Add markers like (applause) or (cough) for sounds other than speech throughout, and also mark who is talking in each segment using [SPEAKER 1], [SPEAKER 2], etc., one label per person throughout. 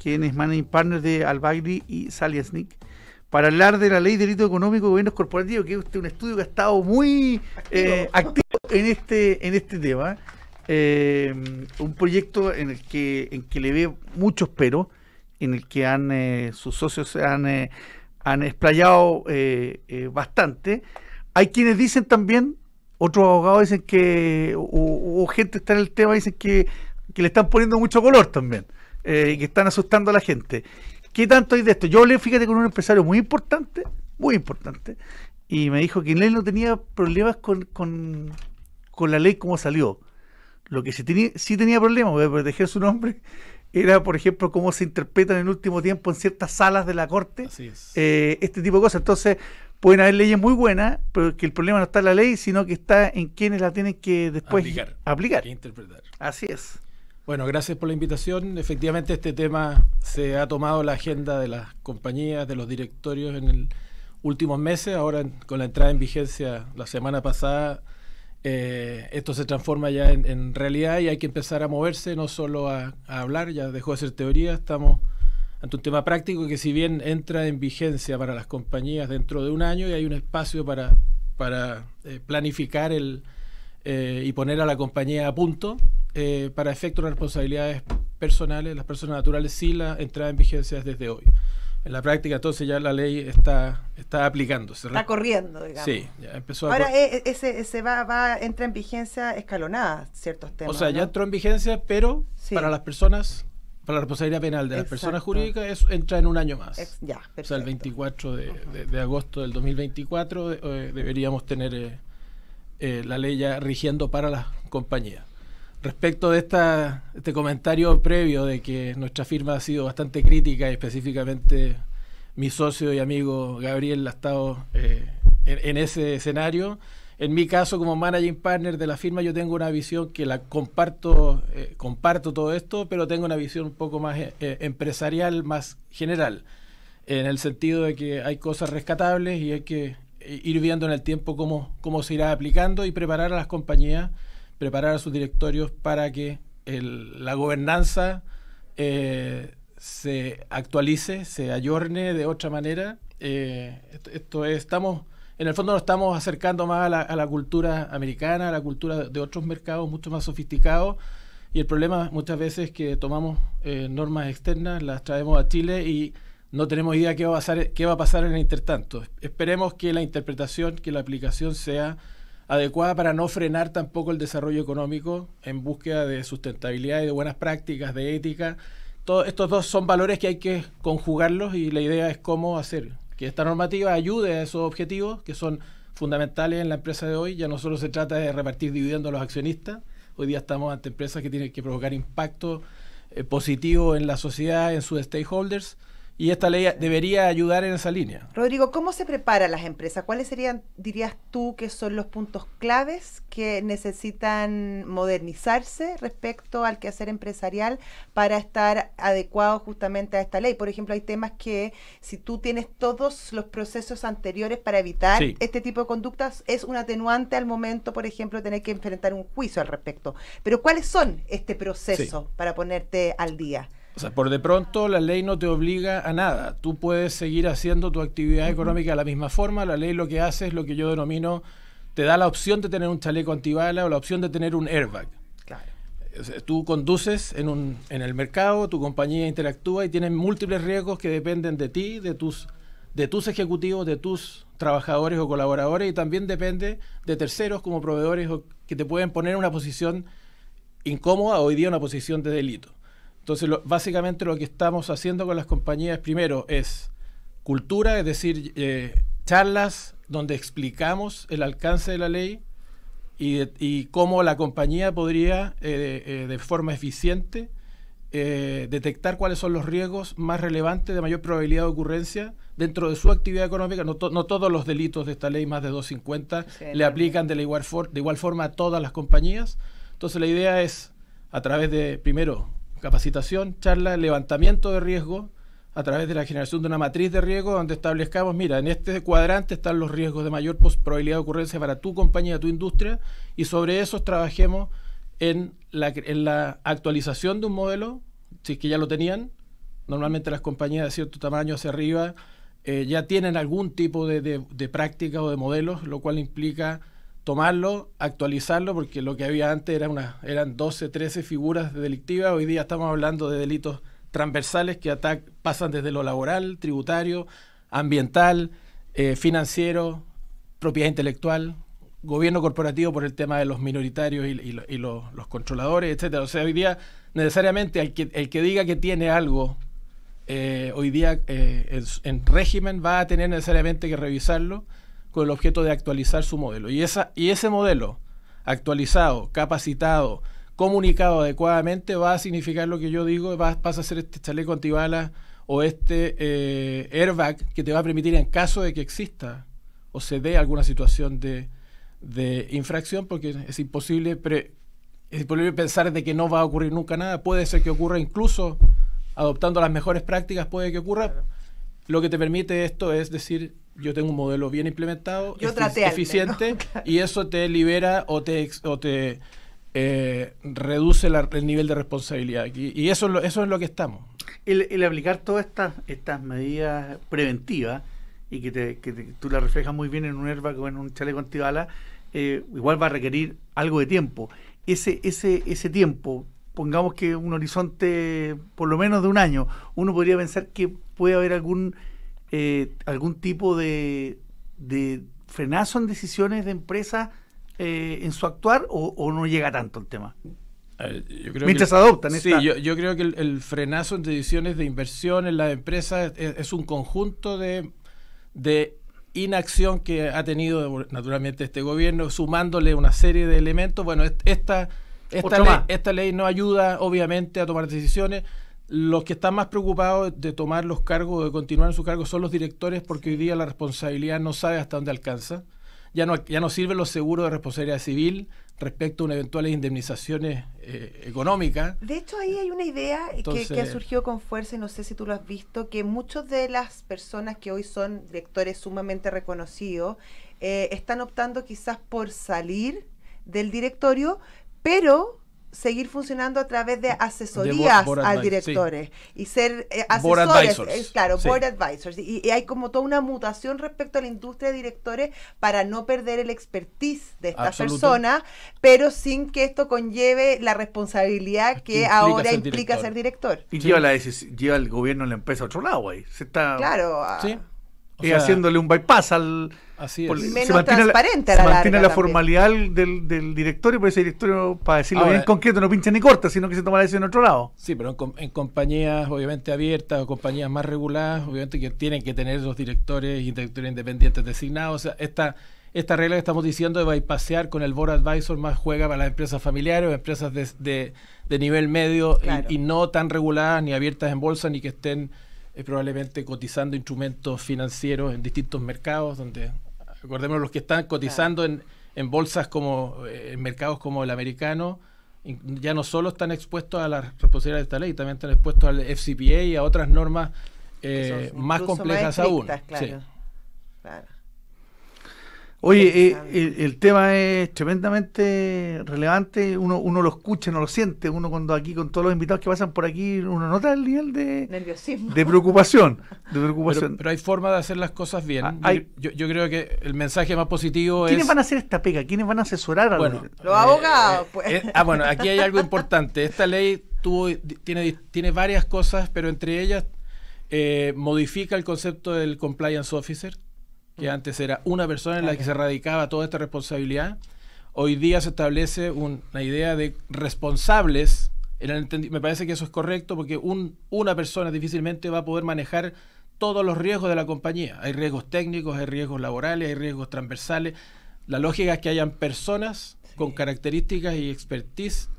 [SPEAKER 1] quien es managing partner de Albagri y Saliasnik, para hablar de la ley de delito económico y gobiernos corporativos, que es un estudio que ha estado muy eh, activo, en, este, en este tema. Eh, un proyecto en el que, en que le ve muchos peros, en el que han, eh, sus socios se han, han explayado bastante. Hay quienes dicen también, otros abogados dicen que, o, gente que está en el tema, dicen que, que le están poniendo mucho color también eh, que están asustando a la gente. ¿Qué tanto hay de esto? Yo hablé, fíjate, con un empresario muy importante, muy importante, y me dijo que él no tenía problemas con, la ley como salió. Lo que sí tenía, sí tenía problemas, voy a proteger su nombre, era, por ejemplo, cómo se interpretan en el último tiempo en ciertas salas de la corte eh, este tipo de cosas. Entonces, pueden haber leyes muy buenas, pero que el problema no está en la ley, sino que está en quienes la tienen que después aplicar.
[SPEAKER 2] interpretar. Así es. Bueno, gracias por la invitación. Efectivamente, este tema se ha tomado la agenda de las compañías, de los directorios en los últimos meses. Ahora, con la entrada en vigencia la semana pasada, eh, esto se transforma ya en, realidad y hay que empezar a moverse, no solo a, hablar, ya dejó de ser teoría, estamos ante un tema práctico que si bien entra en vigencia para las compañías dentro de un año y hay un espacio para, eh, planificar el, eh, y poner a la compañía a punto, eh, para efecto de responsabilidades personales, las personas naturales sí la entrada en vigencia es desde hoy. En la práctica, entonces ya la ley está, está aplicándose. Está corriendo, digamos. Sí, Ahora, e,
[SPEAKER 3] e, va, entra en vigencia escalonada ciertos temas. O sea, ya entró
[SPEAKER 2] en vigencia, pero para las personas, para la responsabilidad penal de las personas jurídicas, entra en un año más. ya, O sea, el 24 de, de, agosto del 2024 eh, deberíamos tener eh, la ley ya rigiendo para las compañías respecto de este comentario previo de que nuestra firma ha sido bastante crítica y específicamente mi socio y amigo Gabriel ha estado eh, en, ese escenario. En mi caso, como managing partner de la firma, yo tengo una visión que la comparto, eh, comparto todo esto, pero tengo una visión un poco más eh, empresarial, más general, en el sentido de que hay cosas rescatables y hay que ir viendo en el tiempo cómo, cómo se irá aplicando y preparar a las compañías preparar a sus directorios para que la gobernanza eh, se actualice, se ayorne de otra manera. Eh, esto, estamos, en el fondo nos estamos acercando más a la, cultura americana, a la cultura de otros mercados mucho más sofisticados. Y el problema muchas veces es que tomamos eh, normas externas, las traemos a Chile y no tenemos idea qué va a pasar, qué va a pasar en el intertanto. Esperemos que la interpretación, que la aplicación sea adecuada para no frenar tampoco el desarrollo económico en búsqueda de sustentabilidad y de buenas prácticas, de ética. estos dos son valores que hay que conjugarlos y la idea es cómo hacer que esta normativa ayude a esos objetivos que son fundamentales en la empresa de hoy. Ya no solo se trata de repartir dividendos a los accionistas, hoy día estamos ante empresas que tienen que provocar impacto eh, positivo en la sociedad, en sus stakeholders y esta ley debería ayudar en esa línea.
[SPEAKER 3] Rodrigo, ¿cómo se preparan las empresas? ¿Cuáles serían, dirías tú, que son los puntos claves que necesitan modernizarse respecto al quehacer empresarial para estar adecuados justamente a esta ley? Por ejemplo, hay temas que si tú tienes todos los procesos anteriores para evitar este tipo de conductas, es un atenuante al momento, por ejemplo, tener que enfrentar un juicio al respecto. Pero ¿cuáles son este proceso para ponerte al día?
[SPEAKER 2] O sea, por de pronto la ley no te obliga a nada. Tú puedes seguir haciendo tu actividad económica de la misma forma. La ley lo que hace es lo que yo denomino, te da la opción de tener un chaleco antibala o la opción de tener un airbag. Claro. tú conduces en, un, en el mercado, tu compañía interactúa y tienes múltiples riesgos que dependen de ti, de tus, de tus ejecutivos, de tus trabajadores o colaboradores y también depende de terceros como proveedores que te pueden poner en una posición incómoda, hoy día una posición de delito. Entonces, básicamente lo que estamos haciendo con las compañías primero es cultura, es decir, eh, charlas donde explicamos el alcance de la ley y, cómo la compañía podría, eh, eh, de forma eficiente, detectar cuáles son los riesgos más relevantes de mayor probabilidad de ocurrencia dentro de su actividad económica. No, todos los delitos de esta ley, más de 250, le aplican de, igual de igual forma a todas las compañías. Entonces la idea es, a través de, primero, capacitación, charla, levantamiento de riesgo a través de la generación de una matriz de riesgo donde establezcamos, mira, en este cuadrante están los riesgos de mayor probabilidad de ocurrencia para tu compañía, tu industria, y sobre esos trabajemos en la, actualización de un modelo, si es que ya lo tenían, normalmente las compañías de cierto tamaño hacia arriba eh, ya tienen algún tipo de, práctica o de modelos, lo cual implica tomarlo, actualizarlo, porque lo que había antes era una, eran 12, 13 figuras delictivas, hoy día estamos hablando de delitos transversales que pasan desde lo laboral, tributario, ambiental, eh, financiero, propiedad intelectual, gobierno corporativo por el tema de los minoritarios y, los, controladores, etcétera. O sea, hoy día necesariamente el que, diga que tiene algo eh, hoy día eh, en régimen va a tener necesariamente que revisarlo con el objeto de actualizar su modelo. Y, esa, y ese modelo actualizado, capacitado, comunicado adecuadamente va a significar lo que yo digo, va, pasa a ser este chaleco antibalas o este eh, airbag que te va a permitir en caso de que exista o se dé alguna situación de, infracción, porque es imposible, es imposible pensar de que no va a ocurrir nunca nada, puede ser que ocurra incluso adoptando las mejores prácticas, puede que ocurra. Lo que te permite esto es decir, yo tengo un modelo bien implementado, eficiente, (laughs) y eso te libera o te, o te eh, reduce el nivel de responsabilidad. Y, y eso, es lo, eso es lo que estamos.
[SPEAKER 1] El, aplicar todas estas, estas medidas preventivas, y que, que tú la reflejas muy bien en un herba o en un chaleco antibalas, eh, igual va a requerir algo de tiempo. Ese, ese, ese tiempo, pongamos que un horizonte por lo menos de un año, uno podría pensar que puede haber algún eh, algún tipo de, frenazo en decisiones de empresas eh, en su actuar o, no llega tanto el tema? yo creo que,
[SPEAKER 2] yo, creo que el, frenazo en decisiones de inversión en las empresas es, un conjunto de, inacción que ha tenido naturalmente este gobierno, sumándole una serie de elementos. Bueno, esta, esta, esta ley no ayuda obviamente a tomar decisiones. Los que están más preocupados de tomar los cargos, de continuar en su cargo, son los directores porque hoy día la responsabilidad no sabe hasta dónde alcanza. Ya no, ya no sirven los seguros de responsabilidad civil respecto a una eventuales indemnizaciones eh, económicas.
[SPEAKER 3] De hecho, ahí hay una idea que, ha surgido con fuerza, y no sé si tú lo has visto, que muchas de las personas que hoy son directores sumamente reconocidos eh, están optando quizás por salir del directorio, pero seguir funcionando a través de asesorías al directores y ser eh, asesores, claro, board advisors. Y, hay como toda una mutación respecto a la industria de directores para no perder el expertise de estas personas persona, pero sin que esto conlleve la responsabilidad que, ahora implica ser director. Y
[SPEAKER 1] lleva, el gobierno de la empresa a otro lado, güey. Se está... Claro. Ah, y haciéndole un bypass al. Así es. se mantiene la, formalidad del, del directorio, pero ese directorio, para decirlo bien en concreto,
[SPEAKER 2] no pincha ni corta, sino que se toma la decisión en otro lado. Sí, pero en, compañías obviamente abiertas o compañías más reguladas, obviamente que tienen que tener los directores y directores independientes designados. O sea, esta, esta regla que estamos diciendo de bypassear con el Board Advisor más juega para las empresas familiares o empresas de, de, nivel medio y no tan reguladas ni abiertas en bolsa ni que estén es probablemente cotizando instrumentos financieros en distintos mercados, donde, recordemos, los que están cotizando en, en, bolsas como, eh, en mercados como el americano, ya no solo están expuestos a las responsabilidades de esta ley, también están expuestos al FCPA y a otras normas eh, más complejas aún.
[SPEAKER 1] Oye, eh, el, tema es tremendamente relevante, uno, lo escucha, no lo siente, uno cuando aquí con todos los invitados que pasan por aquí, uno nota el nivel de
[SPEAKER 3] nerviosismo, de preocupación,
[SPEAKER 1] Pero,
[SPEAKER 2] hay forma de hacer las cosas bien. Ah, yo, creo que el mensaje más positivo es ¿Quiénes
[SPEAKER 1] van a hacer esta pega? ¿Quiénes van a asesorar a los,
[SPEAKER 3] abogados? Eh, pues.
[SPEAKER 2] eh, ah, bueno, aquí hay algo importante. Esta ley tuvo tiene tiene varias cosas, pero entre ellas modifica el concepto del compliance officer que antes era una persona en la que se radicaba toda esta responsabilidad, hoy día se establece una idea de responsables. me parece que eso es correcto porque una persona difícilmente va a poder manejar todos los riesgos de la compañía. Hay riesgos técnicos, hay riesgos laborales, hay riesgos transversales. La lógica es que hayan personas con características y expertise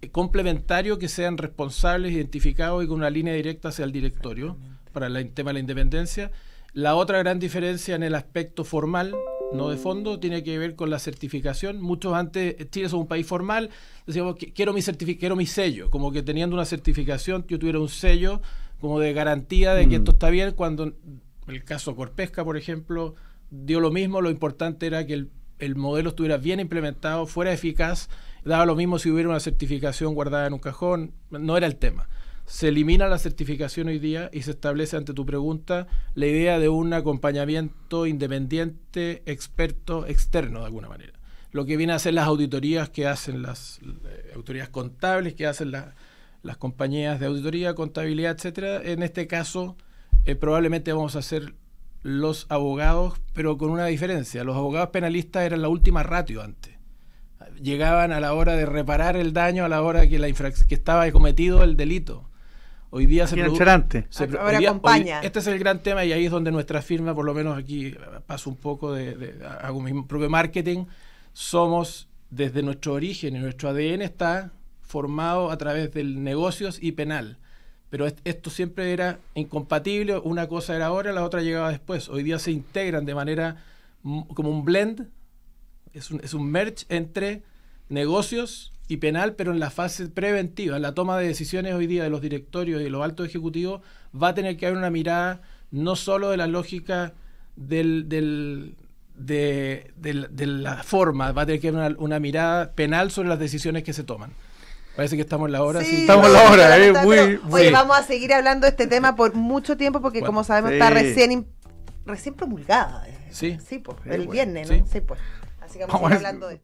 [SPEAKER 2] eh, complementarios que sean responsables, identificados y con una línea directa hacia el directorio para el tema de la independencia la otra gran diferencia en el aspecto formal, no de fondo, tiene que ver con la certificación. Muchos antes, Chile es un país formal, decíamos, quiero mi, quiero mi sello, como que teniendo una certificación, yo tuviera un sello como de garantía de que mm. esto está bien, cuando el caso Corpesca, por ejemplo, dio lo mismo, lo importante era que el modelo estuviera bien implementado, fuera eficaz, daba lo mismo si hubiera una certificación guardada en un cajón, no era el tema se elimina la certificación hoy día y se establece ante tu pregunta la idea de un acompañamiento independiente, experto, externo de alguna manera. Lo que viene a ser las auditorías que hacen las eh, autoridades contables, que hacen las compañías de auditoría, contabilidad, etcétera. En este caso, eh, probablemente vamos a hacer los abogados, pero con una diferencia. Los abogados penalistas eran la última ratio antes llegaban a la hora de reparar el daño, a la hora que, la que estaba cometido el delito. Hoy día se produce. Ahora este es el gran tema y ahí es donde nuestra firma, por lo menos aquí paso un poco de, propio marketing. Somos desde nuestro origen y nuestro ADN está formado a través del negocios y penal. Pero esto siempre era incompatible, una cosa era ahora, la otra llegaba después. Hoy día se integran de manera como un blend, es un, es un merge entre negocios y penal, pero en la fase preventiva, en la toma de decisiones hoy día de los directorios y de los altos ejecutivos, va a tener que haber una mirada no solo de la lógica del, del, de, de, la forma, va a tener que haber una, mirada penal sobre las decisiones que se toman. Parece que estamos en la hora. Sí, Estamos en la hora, eh, muy, vamos
[SPEAKER 3] a seguir hablando de este tema por mucho tiempo porque como sabemos está recién, recién promulgada. Eh. Sí. Sí, pues, el viernes, ¿no? Sí, pues. Así que a seguir hablando de esto.